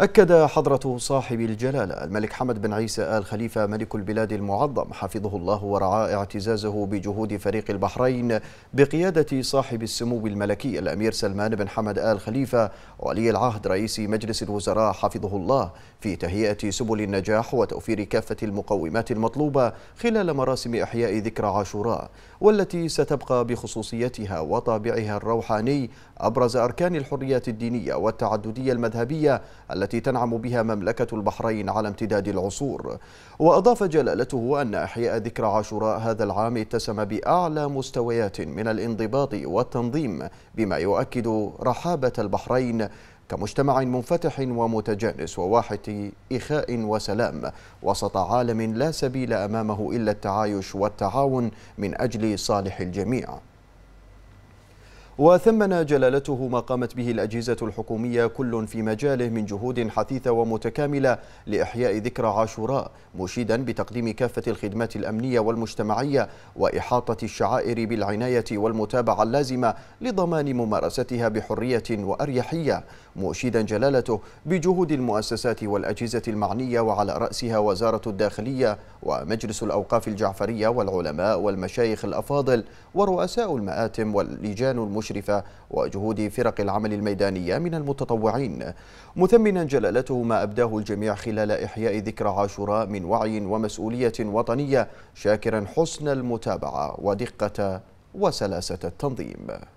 أكد حضرة صاحب الجلالة الملك حمد بن عيسى آل خليفة ملك البلاد المعظم حفظه الله ورعاه اعتزازه بجهود فريق البحرين بقيادة صاحب السمو الملكي الأمير سلمان بن حمد آل خليفة ولي العهد رئيس مجلس الوزراء حفظه الله في تهيئة سبل النجاح وتوفير كافة المقومات المطلوبة خلال مراسم إحياء ذكرى عاشوراء والتي ستبقى بخصوصيتها وطابعها الروحاني أبرز أركان الحريات الدينية والتعددية المذهبية التي تنعم بها مملكة البحرين على امتداد العصور وأضاف جلالته أن إحياء ذكرى عاشوراء هذا العام اتسم بأعلى مستويات من الانضباط والتنظيم بما يؤكد رحابة البحرين كمجتمع منفتح ومتجانس وواحة إخاء وسلام وسط عالم لا سبيل أمامه إلا التعايش والتعاون من أجل صالح الجميع وثمن جلالته ما قامت به الأجهزة الحكومية كل في مجاله من جهود حثيثة ومتكاملة لإحياء ذكرى عاشوراء مشيدا بتقديم كافة الخدمات الأمنية والمجتمعية وإحاطة الشعائر بالعناية والمتابعة اللازمة لضمان ممارستها بحرية وأريحية مشيدا جلالته بجهود المؤسسات والأجهزة المعنية وعلى رأسها وزارة الداخلية ومجلس الأوقاف الجعفرية والعلماء والمشايخ الأفاضل ورؤساء المآتم واللجان المشتركة المشرفة وجهود فرق العمل الميدانية من المتطوعين مثمنا جلالته ما أبداه الجميع خلال إحياء ذكرى عاشوراء من وعي ومسؤولية وطنية شاكرا حسن المتابعة ودقة وسلاسة التنظيم